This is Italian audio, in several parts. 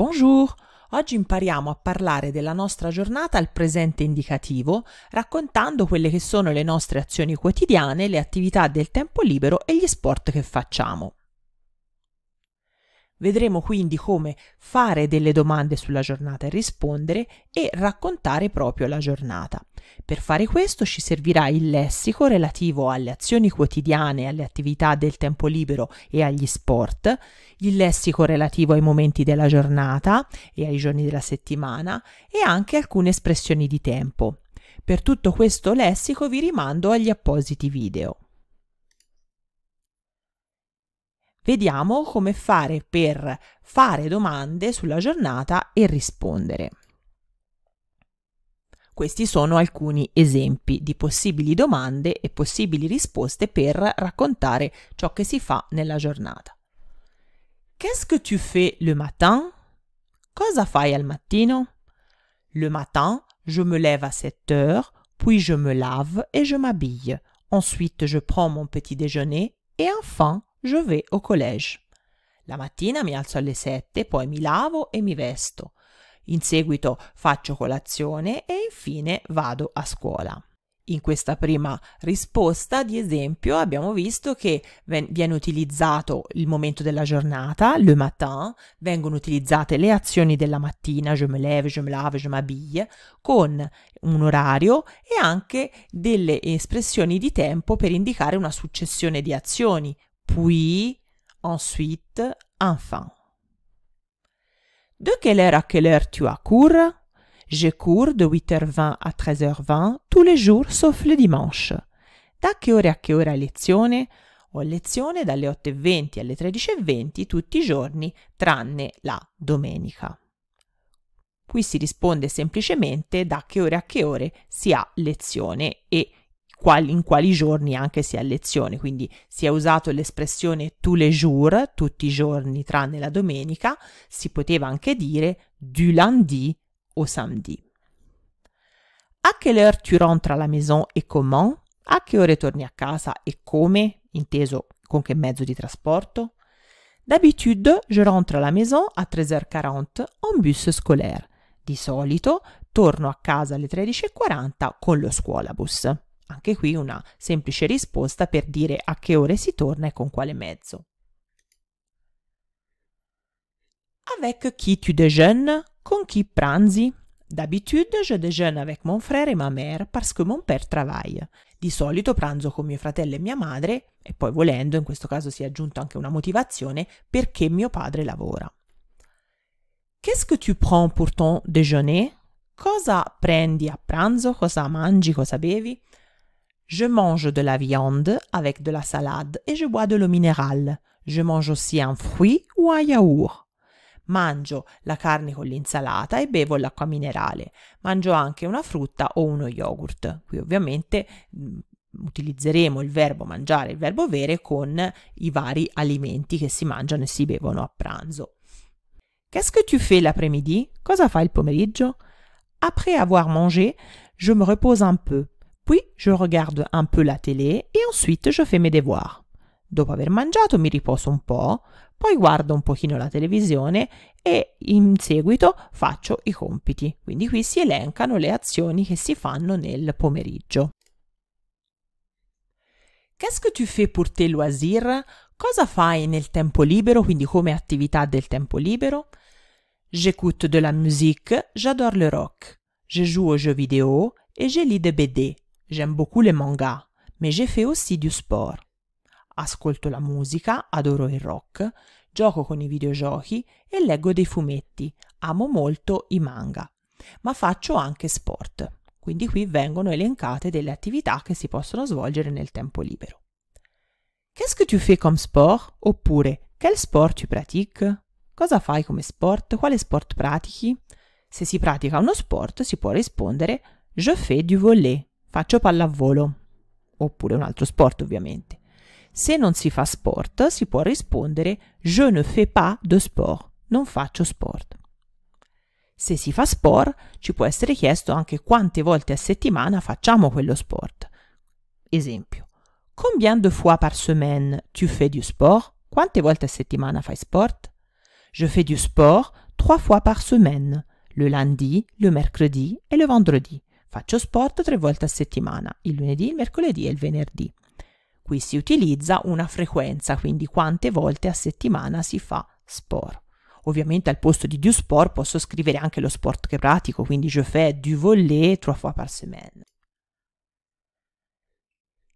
Bonjour! Oggi impariamo a parlare della nostra giornata al presente indicativo, raccontando quelle che sono le nostre azioni quotidiane, le attività del tempo libero e gli sport che facciamo. Vedremo quindi come fare delle domande sulla giornata e rispondere e raccontare proprio la giornata. Per fare questo ci servirà il lessico relativo alle azioni quotidiane, alle attività del tempo libero e agli sport, il lessico relativo ai momenti della giornata e ai giorni della settimana e anche alcune espressioni di tempo. Per tutto questo lessico vi rimando agli appositi video. Vediamo come fare per fare domande sulla giornata e rispondere. Questi sono alcuni esempi di possibili domande e possibili risposte per raccontare ciò che si fa nella giornata. Qu'est-ce que tu fais le matin? Cosa fai al mattino? Le matin, je me lève à 7 heures, puis je me lave et je m'habille. Ensuite, je prends mon petit déjeuner et enfin, je vais au collège. La mattina mi alzo alle sette, poi mi lavo e mi vesto. In seguito faccio colazione e infine vado a scuola. In questa prima risposta, di esempio, abbiamo visto che viene utilizzato il momento della giornata, le matin, vengono utilizzate le azioni della mattina, je me lève, je me lave, je m'habille, con un orario e anche delle espressioni di tempo per indicare una successione di azioni, puis ensuite enfin. De quelle heure à quelle heure tu as cours Je cours de 8h20 à 13h20 tous les jours sauf le dimanche. Da che ore a che ora lezione? Ho lezione dalle 8.20 alle 13.20 tutti i giorni tranne la domenica. Qui si risponde semplicemente da che ore a che ore si ha lezione e quali, in quali giorni anche si ha lezione. Quindi si è usato l'espressione tous les jours, tutti i giorni tranne la domenica, si poteva anche dire du lundi au samedi. A quelle heure tu rentres à la maison et comment? A che ore torni a casa e come? Inteso con che mezzo di trasporto? D'habitude, je rentre à la maison à 13h40 en bus scolaire. Di solito torno a casa alle 13.40 con lo scuolabus. Anche qui una semplice risposta per dire a che ore si torna e con quale mezzo. Avec qui tu déjeunes? Con chi pranzi? D'habitude, je déjeune avec mon frère et ma mère parce que mon père travaille. Di solito pranzo con mio fratello e mia madre, e poi volendo, in questo caso si è aggiunto anche una motivazione, perché mio padre lavora. Qu'est-ce que tu prends pour ton déjeuner? Cosa prendi a pranzo? Cosa mangi? Cosa bevi? Je mange de la viande avec de la salade et je bois de l'eau minérale. Je mange aussi un fruit ou un yaourt. Mangio la carne con l'insalata e bevo l'acqua minerale. Mangio anche una frutta o uno yogurt. Qui ovviamente mm, utilizzeremo il verbo mangiare, il verbo bere con i vari alimenti che si mangiano e si bevono a pranzo. Qu'est-ce que tu fais l'après-midi? Cosa fai il pomeriggio? Après avoir mangé, je me repose un peu. Puis je regarde un peu la télé et ensuite je fais mes devoirs. Dopo aver mangiato mi riposo un po', poi guardo un pochino la televisione e in seguito faccio i compiti. Quindi qui si elencano le azioni che si fanno nel pomeriggio. Qu'est-ce que tu fais pour tes loisirs? Cosa fai nel tempo libero, quindi come attività del tempo libero? J'écoute de la musique, j'adore le rock. Je joue aux jeux vidéo et je lis des BD. J'aime beaucoup les mangas, mais j'ai fait aussi du sport. Ascolto la musica, adoro il rock, gioco con i videogiochi e leggo dei fumetti. Amo molto i manga, ma faccio anche sport. Quindi qui vengono elencate delle attività che si possono svolgere nel tempo libero. Qu'est-ce que tu fais comme sport? Oppure quel sport tu pratiques? Cosa fai come sport? Quale sport pratichi? Se si pratica uno sport si può rispondere Je fais du volley faccio pallavolo oppure un altro sport ovviamente. Se non si fa sport si può rispondere je ne fais pas de sport, non faccio sport. Se si fa sport ci può essere chiesto anche quante volte a settimana facciamo quello sport. Esempio, combien de fois par semaine tu fais du sport? Quante volte a settimana fai sport? Je fais du sport trois fois par semaine, le lundi, le mercredi e le vendredi. Faccio sport tre volte a settimana, il lunedì, il mercoledì e il venerdì. Qui si utilizza una frequenza, quindi quante volte a settimana si fa sport. Ovviamente al posto di du sport posso scrivere anche lo sport che pratico, quindi je fais du volley trois fois par semaine.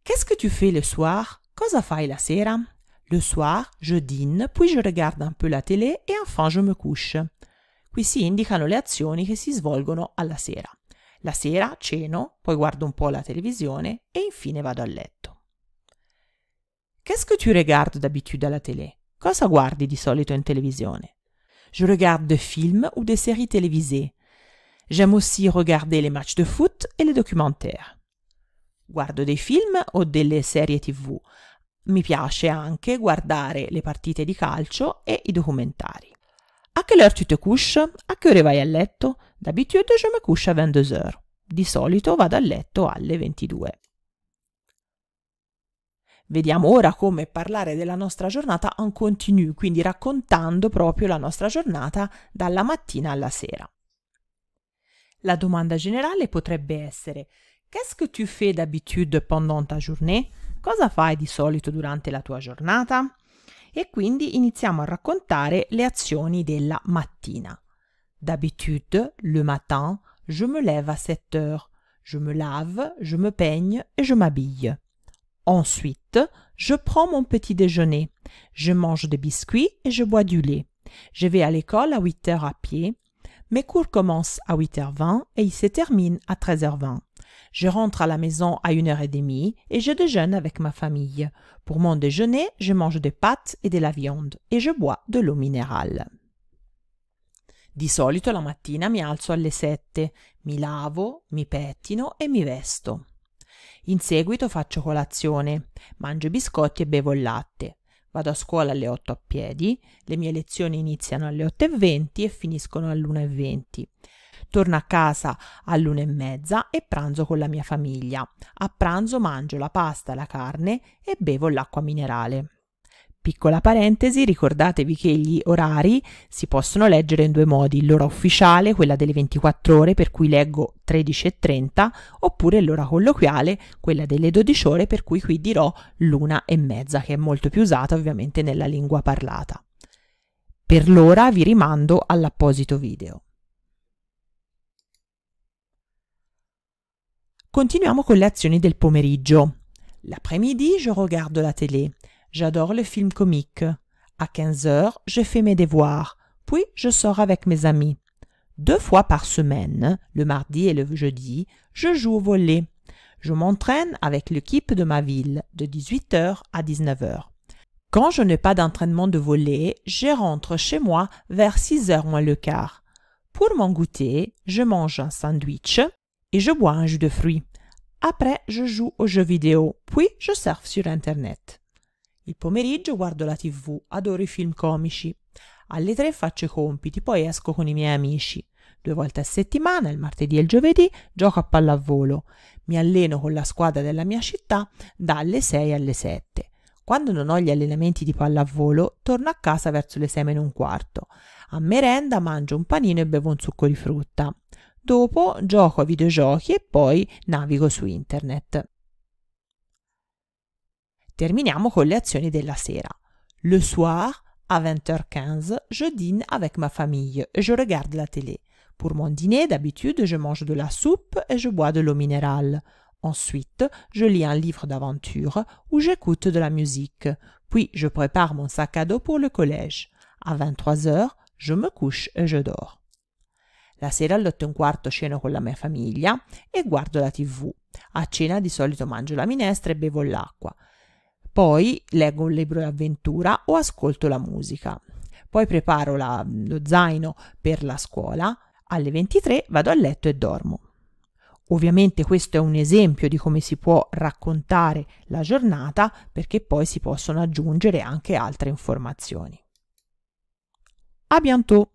Qu'est-ce que tu fais le soir? Cosa fai la sera? Le soir, je dîne, puis je regarde un peu la télé et enfin je me couche. Qui si indicano le azioni che si svolgono alla sera. La sera ceno, poi guardo un po' la televisione e infine vado a letto. Qu'est-ce que tu regardes d'habitude à la télé? Cosa guardi di solito in televisione? Je regarde des films ou des séries télévisées. J'aime aussi regarder les matchs de foot et les documentaires. Guardo dei film o delle serie TV. Mi piace anche guardare le partite di calcio e i documentari. À quelle heure tu te couches A che ore vai a letto D'habitude, je me couche à 22 heures. Di solito vado a letto alle 22. Vediamo ora come parlare della nostra giornata en continu, quindi raccontando proprio la nostra giornata dalla mattina alla sera. La domanda generale potrebbe essere Qu'est-ce que tu fais d'habitude pendant ta journée? Cosa fai di solito durante la tua giornata? e quindi à a les actions de la mattina. D'habitude, le matin, je me lève à 7 heures, je me lave, je me peigne et je m'habille. Ensuite, je prends mon petit déjeuner. Je mange des biscuits et je bois du lait. Je vais à l'école à 8 heures à pied. Mes cours commencent à 8h20 et ils se terminent à 13h20. Je rentre à la maison à une heure et demie et je déjeune avec ma famille. Pour mon déjeuner, je mange des pâtes et de la viande et je bois de l'eau minérale. Di solito la mattina mi alzo alle sette, mi lavo, mi pettino e mi vesto. In seguito faccio colazione, mangio biscotti e bevo il latte. Vado a scuola alle 8 a piedi, le mie lezioni iniziano alle 8.20 e finiscono alle 1.20. Torno a casa all'una e mezza e pranzo con la mia famiglia. A pranzo mangio la pasta, la carne e bevo l'acqua minerale. Piccola parentesi, ricordatevi che gli orari si possono leggere in due modi, l'ora ufficiale, quella delle 24 ore per cui leggo 13.30, oppure l'ora colloquiale, quella delle 12 ore per cui qui dirò l'una e mezza, che è molto più usata ovviamente nella lingua parlata. Per l'ora vi rimando all'apposito video. Continuons con le del pomeriggio. L'après-midi, je regarde la télé. J'adore les films comiques. À 15 heures, je fais mes devoirs. Puis, je sors avec mes amis. Deux fois par semaine, le mardi et le jeudi, je joue au volet. Je m'entraîne avec l'équipe de ma ville de 18h à 19h. Quand je n'ai pas d'entraînement de volet, je rentre chez moi vers 6h moins le quart. Pour mon goûter, je mange un sandwich et je bois un jus de fruits. Après, je joue aux jeux vidéo, puis je surfe sur Internet. Il pomeriggio guardo la TV, adoro i film comici. Alle tre faccio i compiti, poi esco con i miei amici. Due volte a settimana, il martedì e il giovedì, gioco a pallavolo. Mi alleno con la squadra della mia città dalle 6 alle 7. Quando non ho gli allenamenti di pallavolo, torno a casa verso le 6 meno un quarto. A merenda mangio un panino e bevo un succo di frutta. dopo gioco a videogiochi e poi navigue sur internet. avec les actions de la soirée. Le soir, à 20h15, je dîne avec ma famille et je regarde la télé. Pour mon dîner, d'habitude, je mange de la soupe et je bois de l'eau minérale. Ensuite, je lis un livre d'aventure ou j'écoute de la musique. Puis, je prépare mon sac à dos pour le collège. À 23h, je me couche et je dors. La sera alle 8 e un quarto ceno con la mia famiglia e guardo la tv. A cena di solito mangio la minestra e bevo l'acqua. Poi leggo un libro d'avventura o ascolto la musica. Poi preparo la, lo zaino per la scuola. Alle 23 vado a letto e dormo. Ovviamente questo è un esempio di come si può raccontare la giornata perché poi si possono aggiungere anche altre informazioni. A bientôt!